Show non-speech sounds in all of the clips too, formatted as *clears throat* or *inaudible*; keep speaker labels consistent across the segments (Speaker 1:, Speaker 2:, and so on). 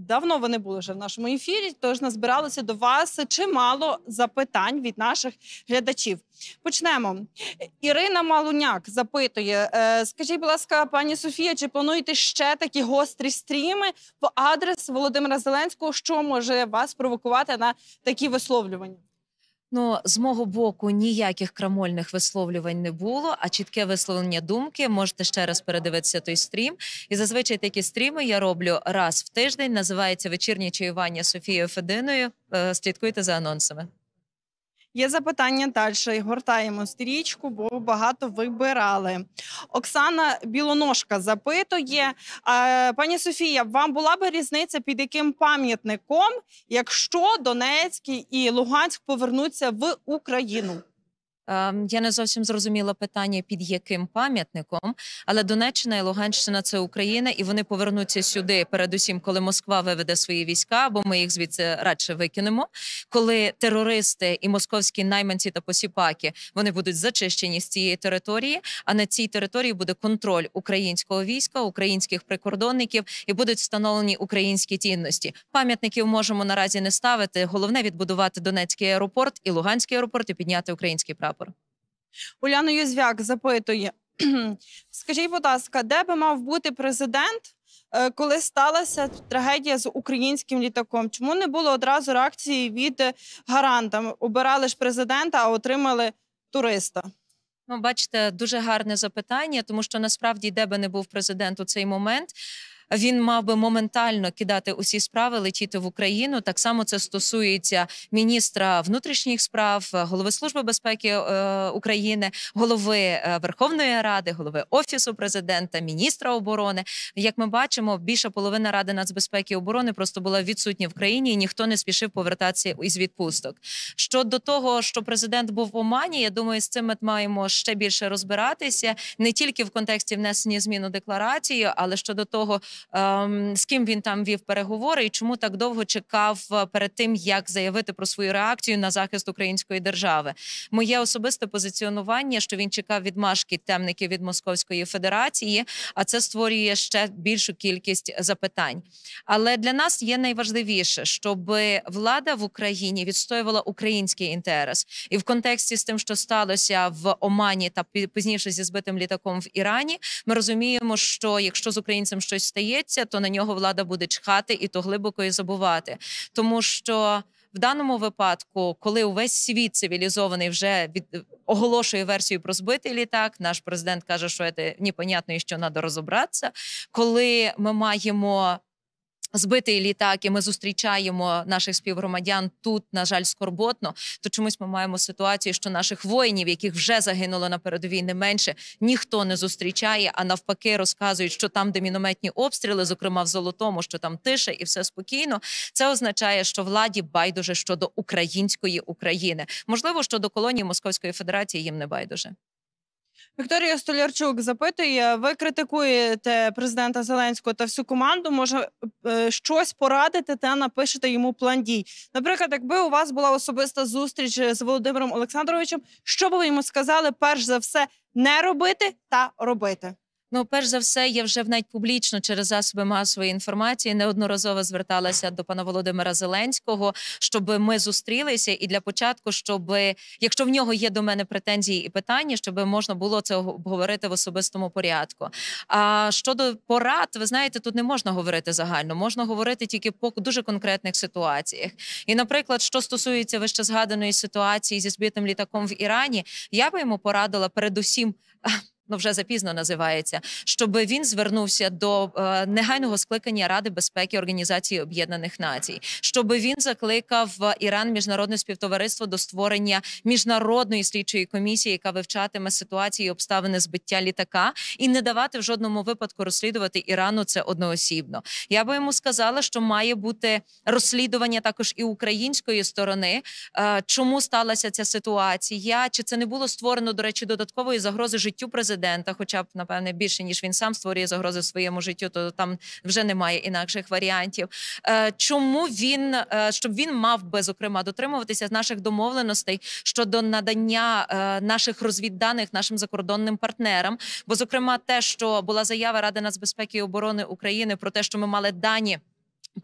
Speaker 1: Давно вони були вже в нашому ефірі, тож назбиралося до вас чимало запитань від наших глядачів. Почнемо. Ірина Малуняк запитує: е, скажіть, будь ласка, пані Софія, чи плануєте ще такі гострі стріми в адрес Володимира Зеленського, що може вас провокувати на такі висловлювання?
Speaker 2: Ну, з мого боку ніяких крамольних висловлювань не було, а чітке висловлення думки можете ще раз передивитися той стрім. І зазвичай такі стріми я роблю раз в тиждень. Називається вечірнє чаювання Софією Фединою. Е, слідкуйте за анонсами.
Speaker 1: Є запитання далі. Гортаємо стрічку, бо багато вибирали. Оксана Білоножка запитує пані Софія, вам була би різниця під
Speaker 2: яким пам'ятником, якщо Донецький і Луганськ повернуться в Україну? Ем, я не зовсім зрозуміла питання, під яким пам'ятником, але Донеччина і Луганщина це Україна, і вони повернуться сюди, передусім, коли Москва виведе свої війська, бо ми їх звідси радше викинемо. Коли терористи і московські найманці та посіпаки вони будуть зачищені з цієї території. А на цій території буде контроль українського війська, українських прикордонників і будуть встановлені українські цінності. Пам'ятників можемо наразі не ставити. Головне відбудувати Донецький аеропорт і Луганський аеропорт і підняти український прав прапор.
Speaker 1: Уляна Юзвяк запитує: *clears throat* скажіть, будь ласка, де би мав бути президент, е, коли сталася трагедія з українським літаком? Чому не було одразу реакції від гаранта? Обирали ж президента, а отримали туриста?
Speaker 2: Ну, бачите, дуже гарне запитання, тому що насправді де би не був президент у цей момент він мав би моментально кидати усі справи, летіти в Україну. Так само це стосується міністра внутрішніх справ, голови служби безпеки е, України, голови е, Верховної Ради, голови офісу президента, міністра оборони. Як ми бачимо, більша половина ради нацбезпеки і оборони просто була відсутня в країні, і ніхто не спішив повертатися із відпусток. Щодо того, що президент був в Омані, я думаю, з цим ми маємо ще більше розбиратися не тільки в контексті внесення змін у декларацію, але щодо того, Ем, з ким він там вів переговори і чому так довго чекав е, перед тим, як заявити про свою реакцію на захист української держави. Моє особисте позиціонування, що він чекав відмашки темників від Московської Федерації, а це створює ще більшу кількість запитань. Але для нас є найважливіше, щоб влада в Україні відстоювала український інтерес, і в контексті з тим, що сталося в Омані та пізніше зі збитим літаком в Ірані, ми розуміємо, що якщо з українцем щось стає вдається, то на нього влада буде чхати і то глибоко і забувати, тому що. В даному випадку, коли увесь світ цивілізований вже від оголошує версію про збитий літак, наш президент каже, що це непонятно і що треба розібратися. Коли ми маємо збитий літак, і ми зустрічаємо наших співгромадян тут, на жаль, скорботно. То чомусь ми маємо ситуацію, що наших воїнів, яких вже загинуло на передовій, не менше ніхто не зустрічає, а навпаки, розказують, що там, де мінометні обстріли, зокрема в Золотому, що там тише і все спокійно. Це означає, що владі байдуже щодо української України, можливо, щодо колонії Московської Федерації їм не байдуже.
Speaker 1: Вікторія Столярчук запитує: ви критикуєте президента Зеленського та всю команду? Може е, щось порадити та напишете йому план дій? Наприклад, якби у вас була особиста зустріч з Володимиром
Speaker 2: Олександровичем, що би ви йому сказали перш за все не робити та робити? Ну, перш за все, я вже навіть публічно через засоби масової інформації неодноразово зверталася до пана Володимира Зеленського, щоб ми зустрілися, і для початку, щоб якщо в нього є до мене претензії і питання, щоб можна було це обговорити в особистому порядку. А щодо порад, ви знаєте, тут не можна говорити загально, можна говорити тільки по дуже конкретних ситуаціях. І, наприклад, що стосується вище згаданої ситуації зі збитим літаком в Ірані, я би йому порадила передусім ну вже запізно називається, щоб він звернувся до е, негайного скликання Ради безпеки Організації Об'єднаних Націй, щоб він закликав е, Іран міжнародне співтовариство до створення міжнародної слідчої комісії, яка вивчатиме ситуацію і обставини збиття літака, і не давати в жодному випадку розслідувати Ірану це одноосібно. Я би йому сказала, що має бути розслідування також і української сторони, е, чому сталася ця ситуація, чи це не було створено до речі додаткової загрози життю президента президента, хоча б напевне більше ніж він сам створює загрози своєму життю, то там вже немає інакших варіантів. Е, чому він е, щоб він мав би зокрема дотримуватися наших домовленостей щодо надання е, наших розвідданих нашим закордонним партнерам? Бо, зокрема, те, що була заява Ради нацбезпеки і оборони України про те, що ми мали дані.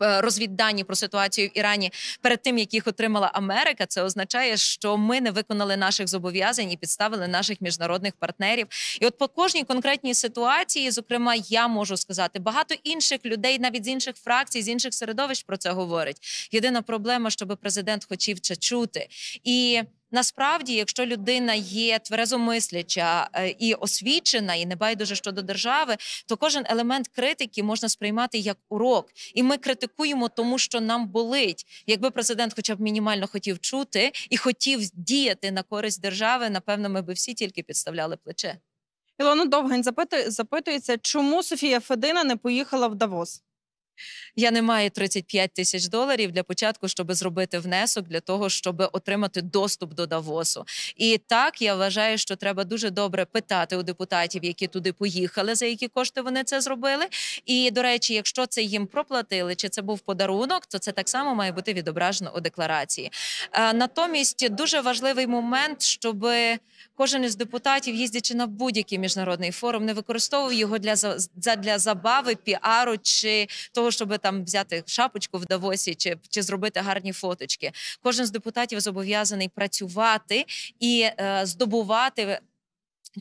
Speaker 2: Е, розвіддані про ситуацію в Ірані перед тим, як їх отримала Америка, це означає, що ми не виконали наших зобов'язань і підставили наших міжнародних партнерів. І от по кожній конкретній ситуації, зокрема, я можу сказати, багато інших людей, навіть з інших фракцій, з інших середовищ про це говорять. Єдина проблема, щоб президент хотів це чути і. Насправді, якщо людина є тверезомисляча е, і освічена, і не байдуже щодо держави, то кожен елемент критики можна сприймати як урок, і ми критикуємо, тому що нам болить. Якби президент, хоча б мінімально хотів чути і хотів діяти на користь держави, напевно, ми би всі тільки підставляли плече. Ілона Довгань запитується, чому Софія Федина не поїхала в Давос. Я не маю 35 тисяч доларів для початку, щоб зробити внесок для того, щоб отримати доступ до Давосу. І так я вважаю, що треба дуже добре питати у депутатів, які туди поїхали, за які кошти вони це зробили. І до речі, якщо це їм проплатили, чи це був подарунок, то це так само має бути відображено у декларації. Е, натомість дуже важливий момент, щоб кожен із депутатів, їздячи на будь-який міжнародний форум, не використовував його для для забави, піару чи того щоб там взяти шапочку в Давосі чи чи зробити гарні фоточки. Кожен з депутатів зобов'язаний працювати і е, здобувати.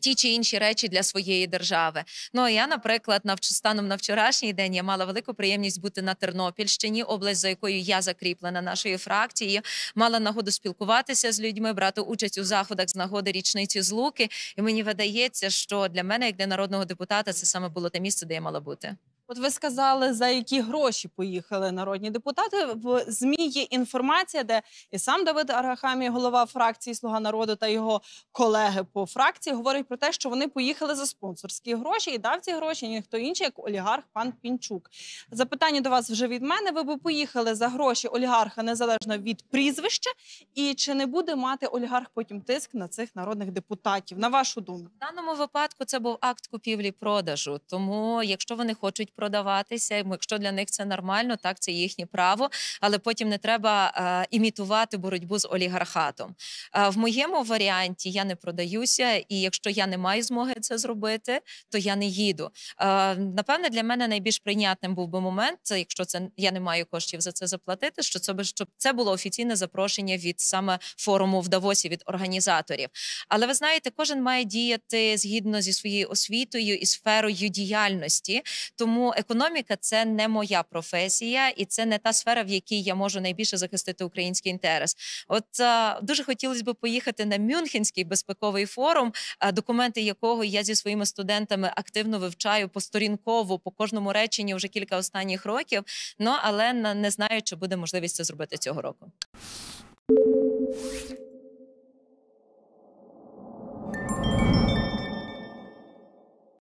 Speaker 2: Ті чи інші речі для своєї держави. Ну а я, наприклад, нав... станом на вчорашній день я мала велику приємність бути на Тернопільщині, область, за якою я закріплена нашою фракцією, мала нагоду спілкуватися з людьми, брати участь у заходах з нагоди річниці злуки. І мені видається, що для мене, як для народного депутата, це саме було те місце, де я мала бути.
Speaker 1: От ви сказали, за які гроші поїхали народні депутати. В змі є інформація, де і сам Давид Арахамі, голова фракції Слуга народу та його колеги по фракції говорять про те, що вони поїхали за спонсорські гроші і дав ці гроші ніхто інший, як олігарх пан Пінчук. Запитання до вас вже від мене. Ви би поїхали за гроші олігарха незалежно від прізвища, і чи не буде мати олігарх потім тиск на цих народних депутатів? На вашу думку,
Speaker 2: в даному випадку це був акт купівлі-продажу. Тому, якщо вони хочуть продаватися. Якщо для них це нормально, так це їхнє право, але потім не треба е, імітувати боротьбу з олігархатом. Е, в моєму варіанті я не продаюся, і якщо я не маю змоги це зробити, то я не їду. Е, напевне, для мене найбільш прийнятним був би момент, якщо це я не маю коштів за це заплатити. Що це би щоб це було офіційне запрошення від саме форуму в Давосі від організаторів. Але ви знаєте, кожен має діяти згідно зі своєю освітою і сферою діяльності, тому економіка це не моя професія, і це не та сфера, в якій я можу найбільше захистити український інтерес. От а, е, дуже хотілося б поїхати на Мюнхенський безпековий форум, а, е, документи якого я зі своїми студентами активно вивчаю посторінково по кожному реченні вже кілька останніх років. Ну але не знаю, чи буде можливість це зробити цього року.